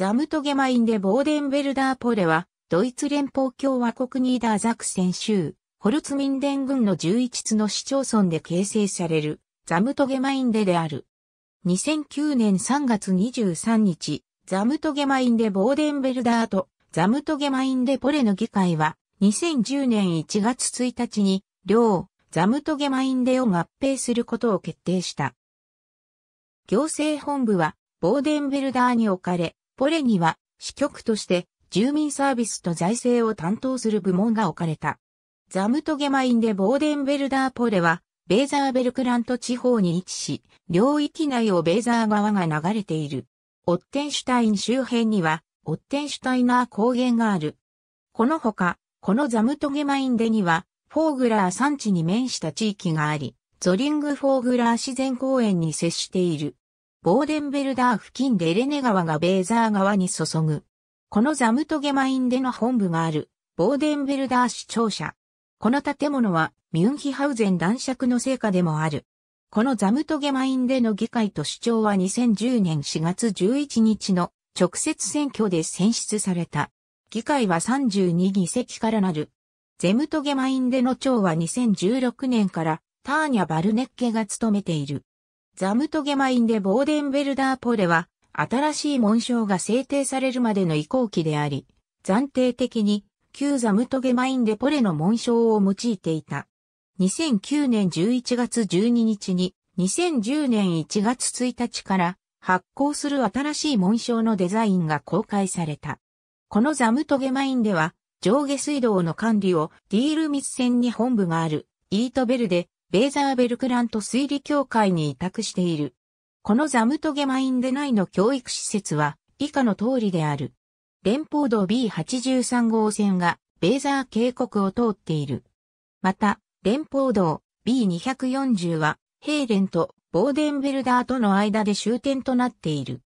ザムトゲマインでボーデンベルダーポレは、ドイツ連邦共和国ニーダーザクセン州、ホルツミンデン郡の11つの市町村で形成される、ザムトゲマインデである。2009年3月23日、ザムトゲマインデボーデンベルダーと、ザムトゲマインデポレの議会は、2010年1月1日に、両、ザムトゲマインデを合併することを決定した。行政本部は、ボーデンベルダーに置かれ、ポレには、支局として、住民サービスと財政を担当する部門が置かれた。ザムトゲマインでボーデンベルダーポレは、ベーザーベルクラント地方に位置し、領域内をベーザー川が流れている。オッテンシュタイン周辺には、オッテンシュタイナー高原がある。このほか、このザムトゲマインデには、フォーグラー山地に面した地域があり、ゾリングフォーグラー自然公園に接している。ボーデンベルダー付近でレネ川がベーザー川に注ぐ。このザムトゲマインでの本部がある、ボーデンベルダー市庁舎。この建物は、ミュンヒハウゼン男爵の成果でもある。このザムトゲマインでの議会と市長は2010年4月11日の直接選挙で選出された。議会は32議席からなる。ゼムトゲマインでの長は2016年からターニャ・バルネッケが務めている。ザムトゲマインでボーデンベルダーポレは、新しい紋章が制定されるまでの移行期であり、暫定的に旧ザムトゲマインデポレの紋章を用いていた。2009年11月12日に2010年1月1日から発行する新しい紋章のデザインが公開された。このザムトゲマインでは上下水道の管理をディール密線に本部があるイートベルでベーザーベルクラント推理協会に委託している。このザムトゲマインナ内の教育施設は以下の通りである。連邦道 B83 号線がベーザー渓谷を通っている。また、連邦道 B240 はヘーレンとボーデンベルダーとの間で終点となっている。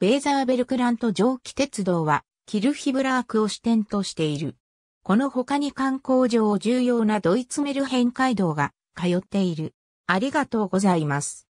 ベーザーベルクラント蒸気鉄道はキルヒブラークを支点としている。この他に観光上重要なドイツメルヘン街道が通っている。ありがとうございます。